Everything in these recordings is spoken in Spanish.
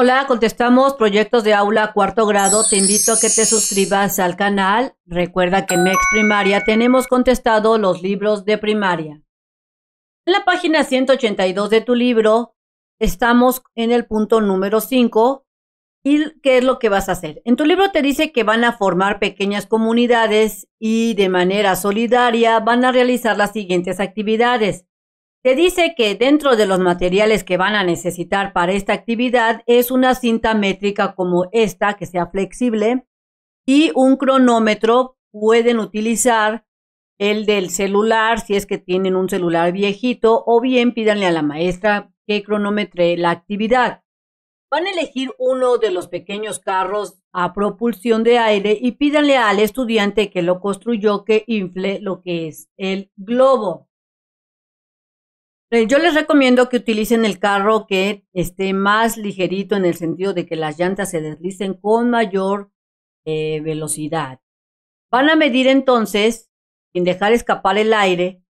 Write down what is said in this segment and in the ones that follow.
Hola, contestamos proyectos de aula cuarto grado. Te invito a que te suscribas al canal. Recuerda que en Mex Primaria tenemos contestado los libros de primaria. En la página 182 de tu libro estamos en el punto número 5. ¿Y qué es lo que vas a hacer? En tu libro te dice que van a formar pequeñas comunidades y de manera solidaria van a realizar las siguientes actividades. Se dice que dentro de los materiales que van a necesitar para esta actividad es una cinta métrica como esta, que sea flexible, y un cronómetro. Pueden utilizar el del celular, si es que tienen un celular viejito, o bien pídanle a la maestra que cronometre la actividad. Van a elegir uno de los pequeños carros a propulsión de aire y pídanle al estudiante que lo construyó que infle lo que es el globo. Eh, yo les recomiendo que utilicen el carro que esté más ligerito en el sentido de que las llantas se deslicen con mayor eh, velocidad. Van a medir entonces, sin dejar escapar el aire,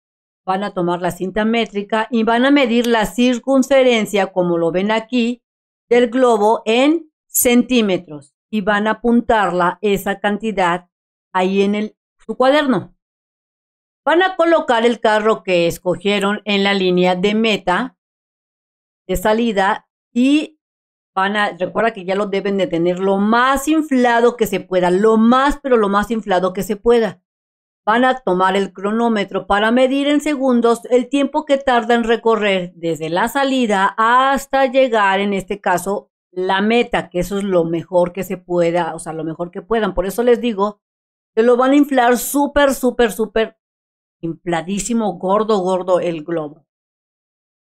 van a tomar la cinta métrica y van a medir la circunferencia, como lo ven aquí, del globo en centímetros y van a apuntarla esa cantidad ahí en su cuaderno. Van a colocar el carro que escogieron en la línea de meta de salida y van a, recuerda que ya lo deben de tener lo más inflado que se pueda, lo más, pero lo más inflado que se pueda. Van a tomar el cronómetro para medir en segundos el tiempo que tarda en recorrer desde la salida hasta llegar, en este caso, la meta, que eso es lo mejor que se pueda, o sea, lo mejor que puedan. Por eso les digo que lo van a inflar súper, súper, súper infladísimo, gordo, gordo el globo.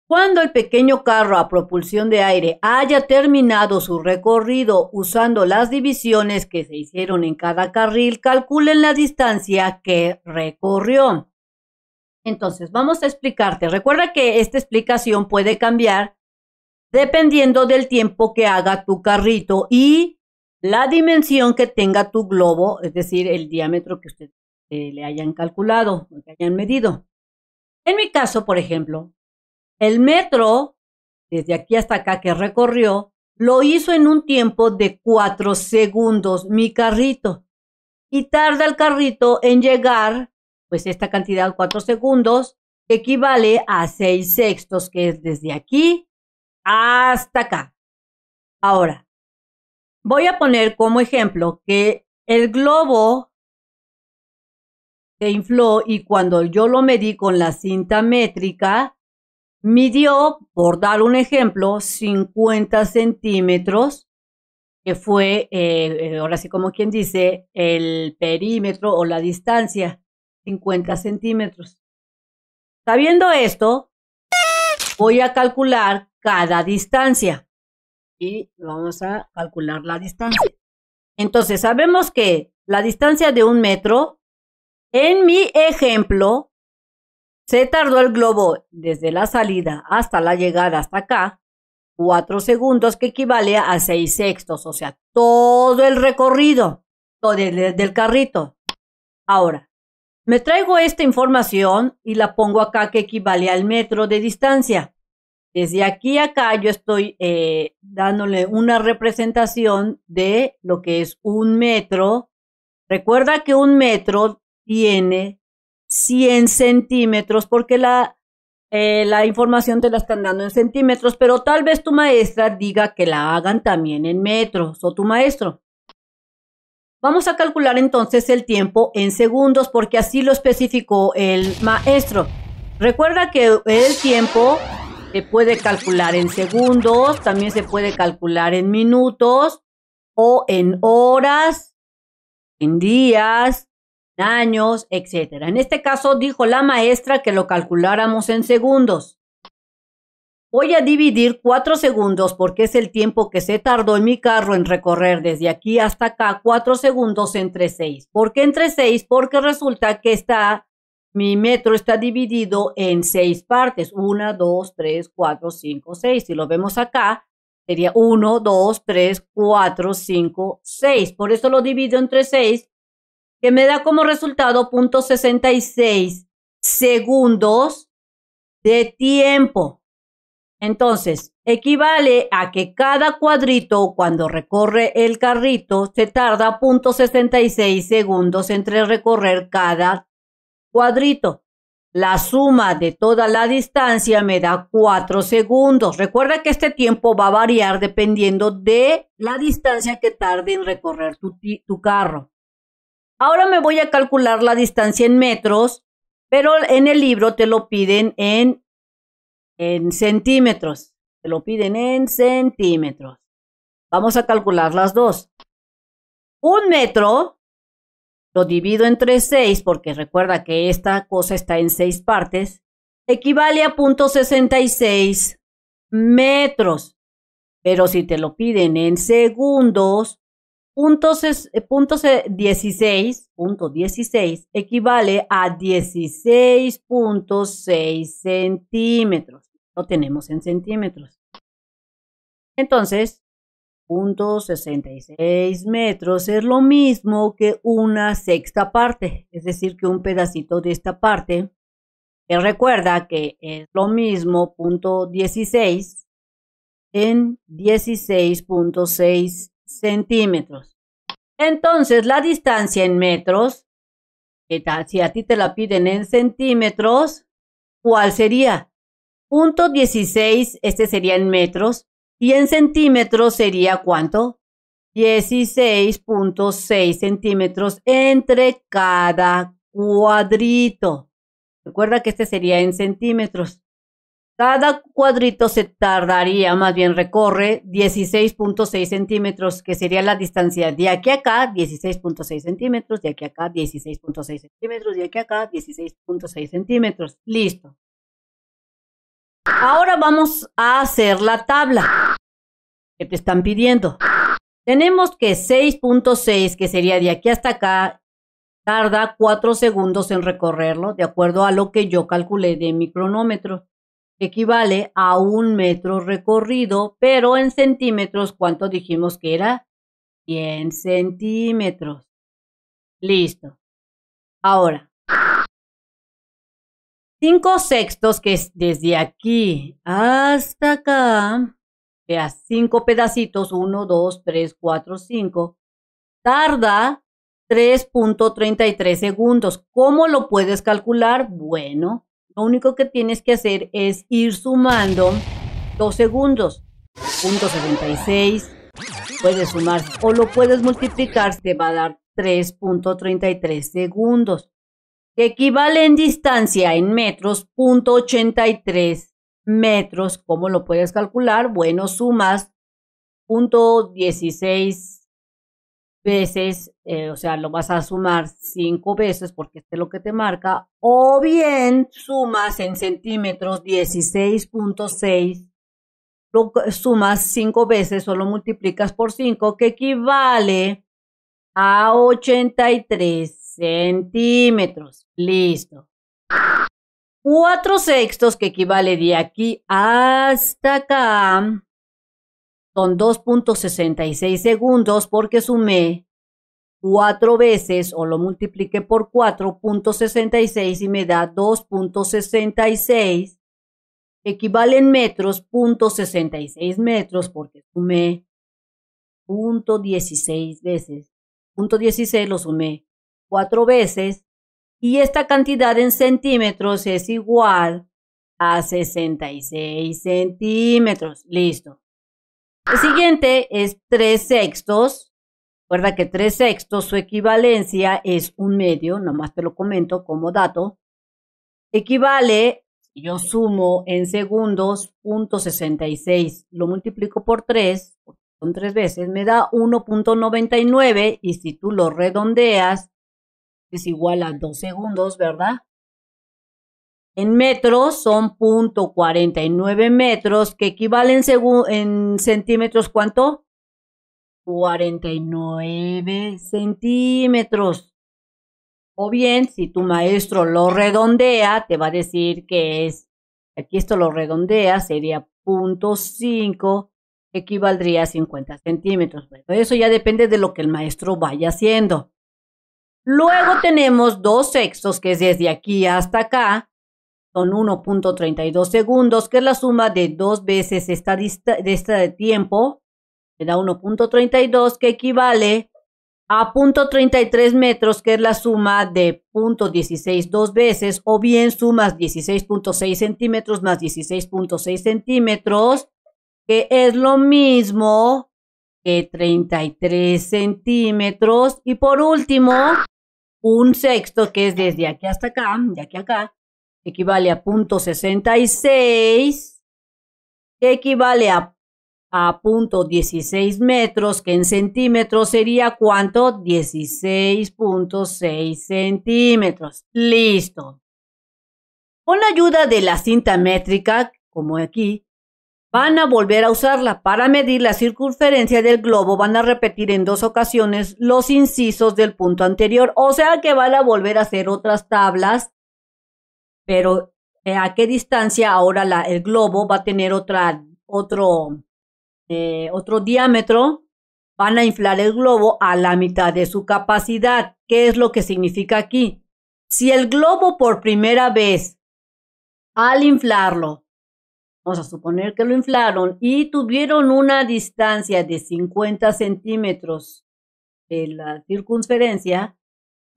Cuando el pequeño carro a propulsión de aire haya terminado su recorrido usando las divisiones que se hicieron en cada carril, calculen la distancia que recorrió. Entonces, vamos a explicarte. Recuerda que esta explicación puede cambiar dependiendo del tiempo que haga tu carrito y la dimensión que tenga tu globo, es decir, el diámetro que usted eh, le hayan calculado, que hayan medido. En mi caso, por ejemplo, el metro, desde aquí hasta acá que recorrió, lo hizo en un tiempo de cuatro segundos mi carrito. Y tarda el carrito en llegar, pues esta cantidad, cuatro segundos, equivale a seis sextos, que es desde aquí hasta acá. Ahora, voy a poner como ejemplo que el globo se infló y cuando yo lo medí con la cinta métrica, midió, por dar un ejemplo, 50 centímetros, que fue, eh, eh, ahora sí como quien dice, el perímetro o la distancia, 50 centímetros. Sabiendo esto, voy a calcular cada distancia y vamos a calcular la distancia. Entonces, sabemos que la distancia de un metro en mi ejemplo, se tardó el globo desde la salida hasta la llegada hasta acá, cuatro segundos que equivale a seis sextos, o sea, todo el recorrido del, carrito. Ahora, me traigo esta información y la pongo acá que equivale al metro de distancia. Desde aquí acá yo estoy eh, dándole una representación de lo que es un metro. Recuerda que un metro tiene 100 centímetros, porque eh, la, información te la están dando en centímetros, pero tal vez tu maestra diga que la hagan también en metros o tu maestro. Vamos a calcular entonces el tiempo en segundos porque así lo especificó el maestro. Recuerda que el tiempo se puede calcular en segundos, también se puede calcular en minutos o en horas, en días, años, etcétera. En este caso, dijo la maestra que lo calculáramos en segundos. Voy a dividir 4 segundos porque es el tiempo que se tardó en mi carro en recorrer desde aquí hasta acá, 4 segundos entre 6. ¿Por qué entre 6? Porque resulta que está, mi metro está dividido en 6 partes. 1, 2, 3, 4, 5, 6. Si lo vemos acá, sería 1, 2, 3, 4, 5, 6. Por eso lo divido entre 6 que me da como resultado 0.66 segundos de tiempo. Entonces, equivale a que cada cuadrito cuando recorre el carrito se tarda 0.66 segundos entre recorrer cada cuadrito. La suma de toda la distancia me da 4 segundos. Recuerda que este tiempo va a variar dependiendo de la distancia que tarde en recorrer tu, tu carro. Ahora me voy a calcular la distancia en metros, pero en el libro te lo piden en, centímetros. Te lo piden en centímetros. Vamos a calcular las dos. Un metro lo divido entre seis porque recuerda que esta cosa está en seis partes, equivale a 0.66 metros. Pero si te lo piden en segundos, puntos 16, 16 eh, eh, equivale a 16.6 centímetros. Lo tenemos en centímetros. Entonces, punto 66 metros es lo mismo que una sexta parte, es decir, que un pedacito de esta parte, que recuerda que es lo mismo punto 16 en 16.6 centímetros. Entonces, la distancia en metros, tal? si a ti te la piden en centímetros, ¿cuál sería? Punto 16, este sería en metros, y en centímetros sería cuánto? 16.6 centímetros entre cada cuadrito. Recuerda que este sería en centímetros. Cada cuadrito se tardaría, más bien recorre 16.6 centímetros, que sería la distancia de aquí a acá, 16.6 centímetros, de aquí a acá, 16.6 centímetros, de aquí a acá, 16.6 centímetros. Listo. Ahora vamos a hacer la tabla que te están pidiendo. Tenemos que 6.6, que sería de aquí hasta acá, tarda 4 segundos en recorrerlo, de acuerdo a lo que yo calculé de mi cronómetro equivale a un metro recorrido, pero en centímetros, ¿cuánto dijimos que era? 100 centímetros. Listo. Ahora, 5 sextos, que es desde aquí hasta acá, que 5 pedacitos, 1, 2, 3, 4, 5, tarda 3.33 segundos. ¿Cómo lo puedes calcular? Bueno, lo único que tienes que hacer es ir sumando dos segundos. Punto 76, puedes sumar o lo puedes multiplicar, te va a dar 3.33 segundos, que equivale en distancia en metros, punto 83 metros. ¿Cómo lo puedes calcular? Bueno, sumas punto 16 veces, eh, o sea, lo vas a sumar cinco veces porque este es lo que te marca, o bien sumas en centímetros 16.6, lo sumas cinco veces o lo multiplicas por cinco, que equivale a 83 centímetros. Listo. Cuatro sextos que equivale de aquí hasta acá son 2.66 segundos porque sumé cuatro veces o lo multipliqué por 4.66 y me da 2.66 Equivalen metros, punto 66 metros, porque sumé punto 16 veces. Punto 16 lo sumé cuatro veces. Y esta cantidad en centímetros es igual a 66 centímetros. Listo. El siguiente es tres sextos. Recuerda que tres sextos, su equivalencia es un medio, nomás te lo comento como dato. Equivale, yo sumo en segundos, sesenta y seis, lo multiplico por tres, son tres veces, me da 1.99 y si tú lo redondeas, es igual a dos segundos, ¿verdad? En metros son .49 metros, que equivalen según en centímetros cuánto? 49 centímetros. O bien, si tu maestro lo redondea, te va a decir que es, aquí esto lo redondea, sería punto 5, equivaldría a 50 centímetros. Bueno, eso ya depende de lo que el maestro vaya haciendo. Luego tenemos dos sextos, que es desde aquí hasta acá, con 1.32 segundos, que es la suma de dos veces esta de este tiempo, me da 1.32, que equivale a 0.33 metros, que es la suma de 0.16 dos veces, o bien sumas 16.6 centímetros más 16.6 centímetros, que es lo mismo que 33 centímetros. Y por último, un sexto, que es desde aquí hasta acá, de aquí acá, equivale a 0.66, que equivale a, a 0.16 metros, que en centímetros sería cuánto? 16.6 centímetros. Listo. Con la ayuda de la cinta métrica, como aquí, van a volver a usarla para medir la circunferencia del globo. Van a repetir en dos ocasiones los incisos del punto anterior, o sea que van a volver a hacer otras tablas pero eh, a qué distancia ahora el globo va a tener otro, eh, otro diámetro, van a inflar el globo a la mitad de su capacidad. ¿Qué es lo que significa aquí? Si el globo por primera vez, al inflarlo, vamos a suponer que lo inflaron y tuvieron una distancia de 50 centímetros de la circunferencia,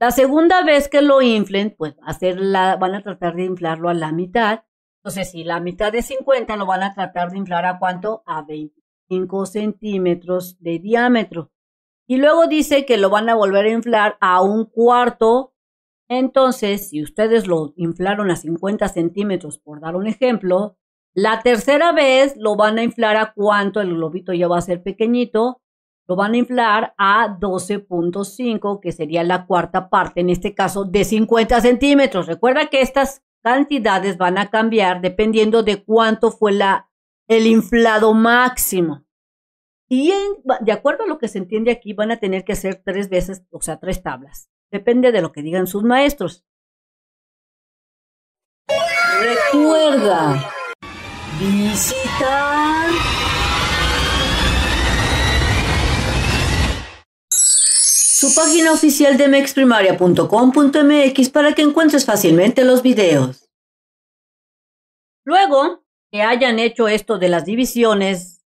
la segunda vez que lo inflen, pues van a tratar de inflarlo a la mitad. Entonces, si la mitad de 50 lo van a tratar de inflar a cuánto? A 25 centímetros de diámetro. Y luego dice que lo van a volver a inflar a un cuarto. Entonces, si ustedes lo inflaron a 50 centímetros, por dar un ejemplo, la tercera vez lo van a inflar a cuánto, el globito ya va a ser pequeñito, lo van a inflar a 12.5, que sería la cuarta parte, en este caso de 50 centímetros. Recuerda que estas cantidades van a cambiar dependiendo de cuánto fue la, el inflado máximo. Y de acuerdo a lo que se entiende aquí, van a tener que hacer tres veces, o sea, tres tablas. Depende de lo que digan sus maestros. Recuerda visitar su página oficial de mexprimaria.com.mx para que encuentres fácilmente los videos. Luego que hayan hecho esto de las divisiones,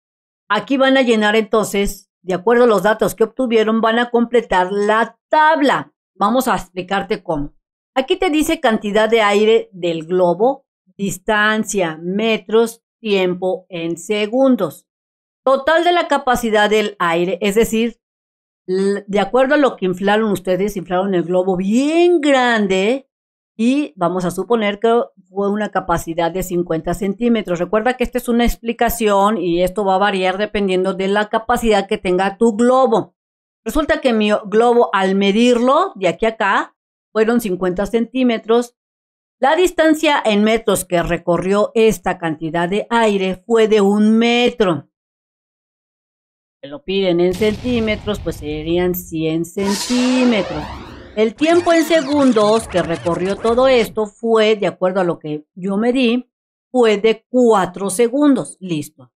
aquí van a llenar entonces, de acuerdo a los datos que obtuvieron, van a completar la tabla. Vamos a explicarte cómo. Aquí te dice cantidad de aire del globo, distancia, metros, tiempo en segundos. Total de la capacidad del aire, es decir, de acuerdo a lo que inflaron ustedes, inflaron el globo bien grande y vamos a suponer que fue una capacidad de 50 centímetros. Recuerda que esta es una explicación y esto va a variar dependiendo de la capacidad que tenga tu globo. Resulta que mi globo al medirlo de aquí a acá fueron 50 centímetros. La distancia en metros que recorrió esta cantidad de aire fue de un metro lo piden en centímetros, pues serían 100 centímetros. El tiempo en segundos que recorrió todo esto fue, de acuerdo a lo que yo medí, fue de 4 segundos. Listo.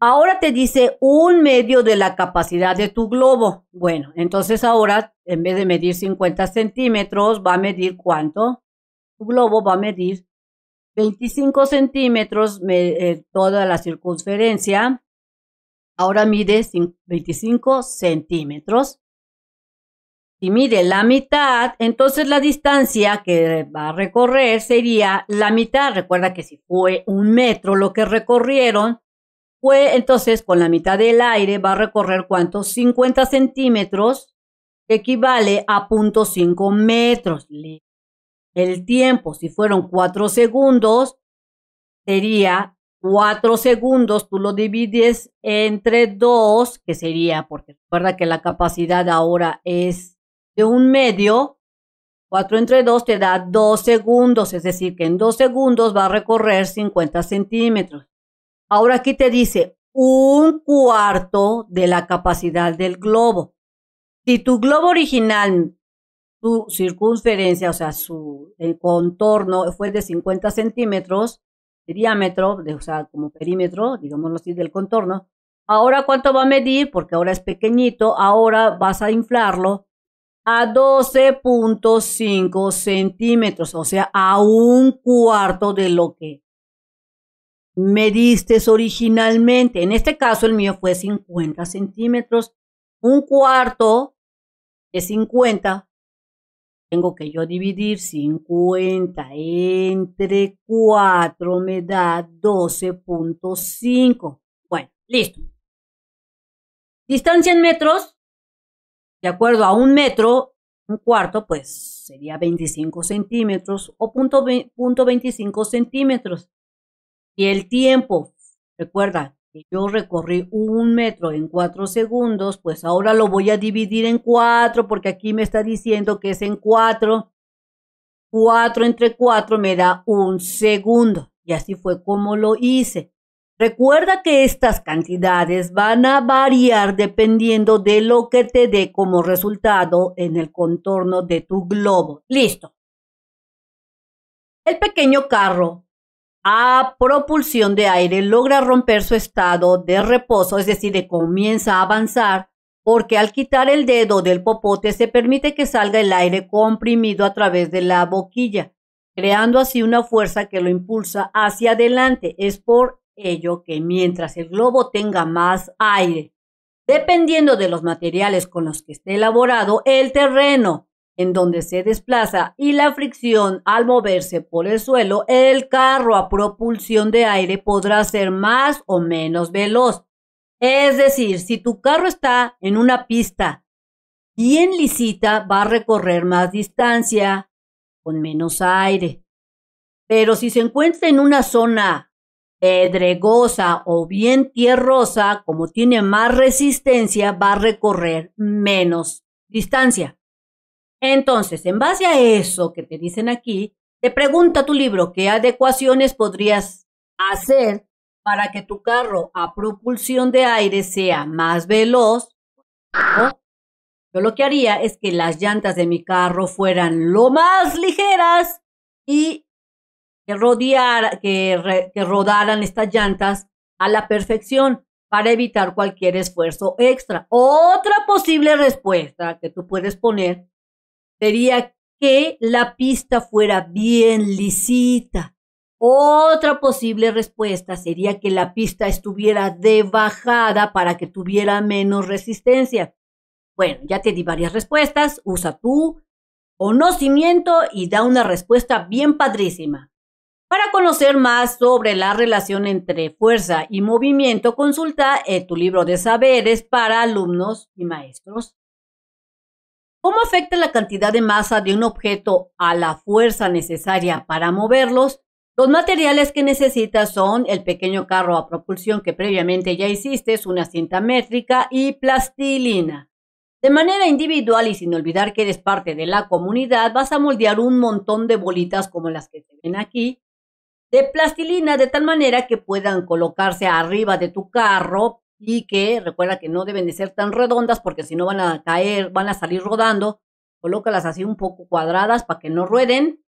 Ahora te dice un medio de la capacidad de tu globo. Bueno, entonces ahora, en vez de medir 50 centímetros, va a medir cuánto? Tu globo va a medir 25 centímetros eh, toda la circunferencia Ahora mide 25 centímetros. Si mide la mitad, entonces la distancia que va a recorrer sería la mitad. Recuerda que si fue un metro lo que recorrieron, fue entonces con la mitad del aire va a recorrer cuánto? 50 centímetros, que equivale a 0.5 metros. El tiempo, si fueron 4 segundos, sería Cuatro segundos, tú lo divides entre dos, que sería, porque recuerda que la capacidad ahora es de un medio, Cuatro entre dos te da dos segundos, es decir, que en dos segundos va a recorrer 50 centímetros. Ahora aquí te dice un cuarto de la capacidad del globo. Si tu globo original, tu circunferencia, o sea, su el contorno fue de 50 centímetros, diámetro, o sea, como perímetro, digamos así, del contorno. Ahora, ¿cuánto va a medir? Porque ahora es pequeñito, ahora vas a inflarlo a 12.5 centímetros, o sea, a un cuarto de lo que mediste originalmente. En este caso, el mío fue 50 centímetros. Un cuarto es 50 tengo que yo dividir 50 entre 4 me da 12.5. Bueno, listo. Distancia en metros, de acuerdo a un metro, un cuarto, pues sería 25 centímetros o punto, 25 centímetros. Y el tiempo, recuerda, yo recorrí un metro en cuatro segundos, pues ahora lo voy a dividir en cuatro porque aquí me está diciendo que es en cuatro. Cuatro entre cuatro me da un segundo. Y así fue como lo hice. Recuerda que estas cantidades van a variar dependiendo de lo que te dé como resultado en el contorno de tu globo. Listo. El pequeño carro a propulsión de aire logra romper su estado de reposo, es decir, comienza a avanzar, porque al quitar el dedo del popote se permite que salga el aire comprimido a través de la boquilla, creando así una fuerza que lo impulsa hacia adelante. Es por ello que mientras el globo tenga más aire, dependiendo de los materiales con los que esté elaborado, el terreno en donde se desplaza y la fricción al moverse por el suelo, el carro a propulsión de aire podrá ser más o menos veloz. Es decir, si tu carro está en una pista bien lisita, va a recorrer más distancia con menos aire. Pero si se encuentra en una zona pedregosa o bien tierrosa, como tiene más resistencia, va a recorrer menos distancia. Entonces, en base a eso que te dicen aquí, te pregunta tu libro qué adecuaciones podrías hacer para que tu carro a propulsión de aire sea más veloz. Yo lo que haría es que las llantas de mi carro fueran lo más ligeras y que, rodear, que, que rodaran estas llantas a la perfección para evitar cualquier esfuerzo extra. Otra posible respuesta que tú puedes poner sería que la pista fuera bien lisita. Otra posible respuesta sería que la pista estuviera de bajada para que tuviera menos resistencia. Bueno, ya te di varias respuestas, usa tu conocimiento y da una respuesta bien padrísima. Para conocer más sobre la relación entre fuerza y movimiento, consulta tu libro de saberes para alumnos y maestros. ¿Cómo afecta la cantidad de masa de un objeto a la fuerza necesaria para moverlos? Los materiales que necesitas son el pequeño carro a propulsión que previamente ya hiciste, una cinta métrica y plastilina. De manera individual y sin olvidar que eres parte de la comunidad, vas a moldear un montón de bolitas como las que se ven aquí, de plastilina de tal manera que puedan colocarse arriba de tu carro y que recuerda que no deben de ser tan redondas porque si no van a caer, van a salir rodando. Colócalas así un poco cuadradas para que no rueden.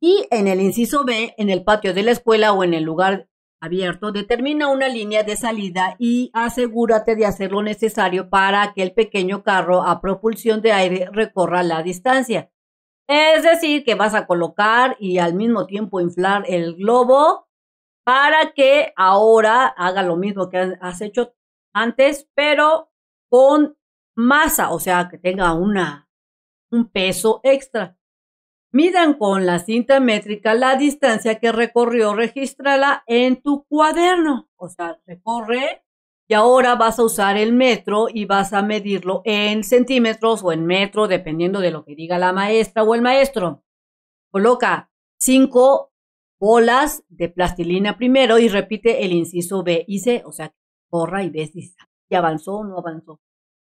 Y en el inciso B, en el patio de la escuela o en el lugar abierto, determina una línea de salida y asegúrate de hacer lo necesario para que el pequeño carro a propulsión de aire recorra la distancia. Es decir, que vas a colocar y al mismo tiempo inflar el globo para que ahora haga lo mismo que has hecho antes, pero con masa, o sea, que tenga una, un peso extra. Midan con la cinta métrica la distancia que recorrió, regístrala en tu cuaderno. O sea, recorre y ahora vas a usar el metro y vas a medirlo en centímetros o en metro, dependiendo de lo que diga la maestra o el maestro. Coloca 5 bolas de plastilina primero y repite el inciso B y C, o sea, borra y ves si avanzó o no avanzó.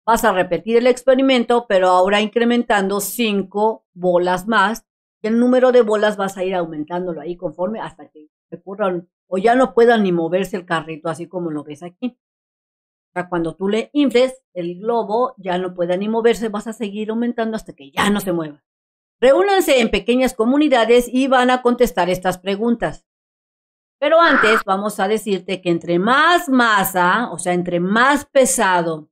Vas a repetir el experimento, pero ahora incrementando cinco bolas más. Y el número de bolas vas a ir aumentándolo ahí conforme hasta que recurran o ya no puedan ni moverse el carrito así como lo ves aquí. O sea, cuando tú le infles el globo, ya no pueda ni moverse, vas a seguir aumentando hasta que ya no se mueva. Reúnanse en pequeñas comunidades y van a contestar estas preguntas. Pero antes vamos a decirte que entre más masa, o sea, entre más pesado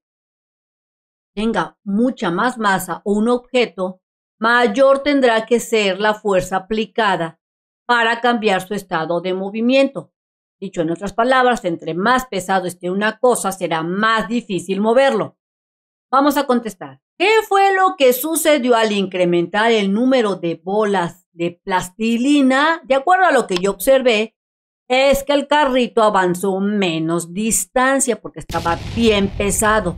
tenga mucha más masa un objeto, mayor tendrá que ser la fuerza aplicada para cambiar su estado de movimiento. Dicho en otras palabras, entre más pesado esté una cosa, será más difícil moverlo. Vamos a contestar. ¿Qué fue lo que sucedió al incrementar el número de bolas de plastilina? De acuerdo a lo que yo observé, es que el carrito avanzó menos distancia porque estaba bien pesado.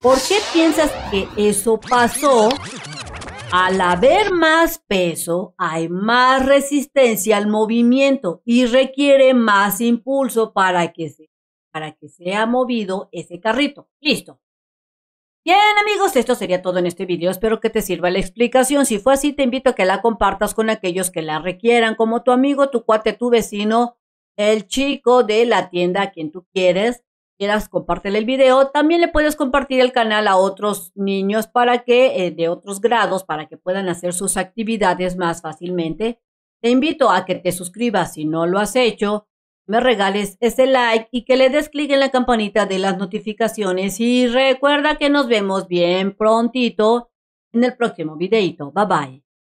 ¿Por qué piensas que eso pasó? Al haber más peso, hay más resistencia al movimiento y requiere más impulso para que, se, para que sea movido ese carrito. Listo. Bien amigos, esto sería todo en este video, espero que te sirva la explicación, si fue así te invito a que la compartas con aquellos que la requieran, como tu amigo, tu cuate, tu vecino, el chico de la tienda a quien tú quieres, quieras compártele el video, también le puedes compartir el canal a otros niños para que, eh, de otros grados, para que puedan hacer sus actividades más fácilmente. Te invito a que te suscribas si no lo has hecho, me regales ese like y que le des clic en la campanita de las notificaciones y recuerda que nos vemos bien prontito en el próximo videito. Bye bye.